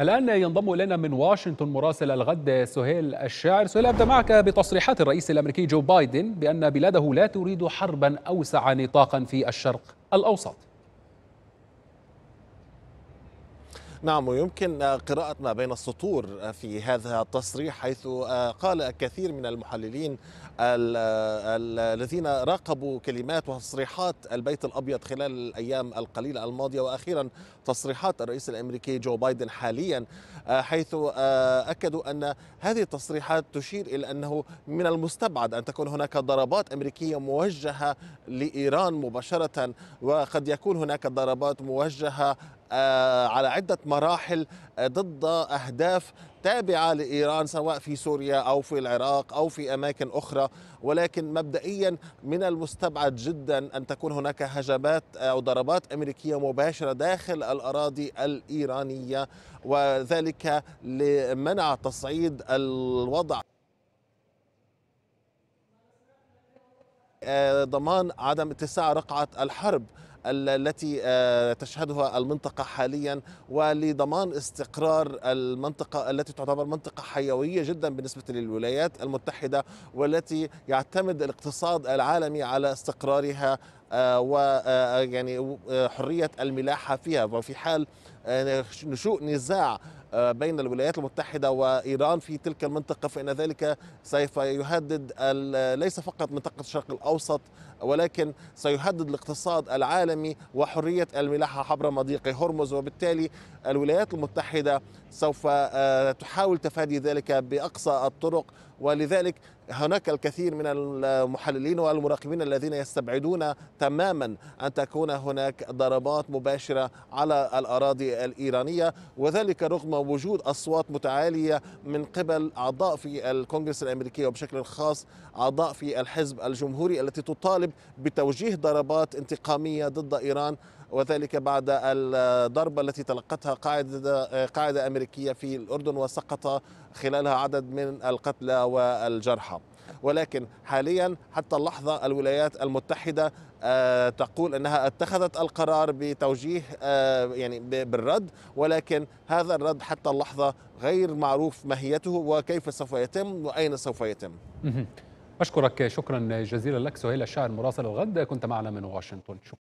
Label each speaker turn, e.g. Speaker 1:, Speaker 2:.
Speaker 1: الآن ينضم إلينا من واشنطن مراسل الغد سهيل الشاعر سهيل أبدأ معك بتصريحات الرئيس الأمريكي جو بايدن بأن بلاده لا تريد حربا أوسع نطاقا في الشرق الأوسط
Speaker 2: نعم ويمكن قراءة ما بين السطور في هذا التصريح حيث قال كثير من المحللين الذين راقبوا كلمات وتصريحات البيت الأبيض خلال الأيام القليلة الماضية وأخيرا تصريحات الرئيس الأمريكي جو بايدن حاليا حيث أكدوا أن هذه التصريحات تشير إلى أنه من المستبعد أن تكون هناك ضربات أمريكية موجهة لإيران مباشرة وقد يكون هناك ضربات موجهة آه، على عدة مراحل آه، ضد أهداف تابعة لإيران سواء في سوريا أو في العراق أو في أماكن أخرى ولكن مبدئيا من المستبعد جدا أن تكون هناك هجمات أو ضربات أمريكية مباشرة داخل الأراضي الإيرانية وذلك لمنع تصعيد الوضع آه، ضمان عدم اتساع رقعة الحرب التي آه، تشهدها المنطقة حاليا ولضمان استقرار المنطقة التي تعتبر منطقة حيوية جدا بالنسبة للولايات المتحدة والتي يعتمد الاقتصاد العالمي على استقرارها آه، ويعني آه، آه، حريه الملاحه فيها وفي حال نشوء نزاع بين الولايات المتحده وايران في تلك المنطقه فان ذلك سوف يهدد ليس فقط منطقه الشرق الاوسط ولكن سيهدد الاقتصاد العالمي وحريه الملاحه عبر مضيق هرمز وبالتالي الولايات المتحده سوف تحاول تفادي ذلك باقصى الطرق ولذلك هناك الكثير من المحللين والمراقبين الذين يستبعدون تماما أن تكون هناك ضربات مباشرة على الأراضي الإيرانية وذلك رغم وجود أصوات متعالية من قبل أعضاء في الكونغرس الأمريكي وبشكل خاص أعضاء في الحزب الجمهوري التي تطالب بتوجيه ضربات انتقامية ضد إيران وذلك بعد الضربة التي تلقتها قاعدة, قاعدة أمريكية في الأردن وسقط خلالها عدد من القتلى والجرحى ولكن حاليا حتى اللحظة الولايات المتحدة آه، تقول أنها اتخذت القرار بتوجيه آه، يعني بالرد ولكن هذا الرد حتى اللحظة غير معروف ماهيته وكيف سوف يتم وأين سوف يتم
Speaker 1: أشكرك شكرا جزيلا لك سهيل الشاعر مراسل الغد كنت معنا من واشنطن شكرا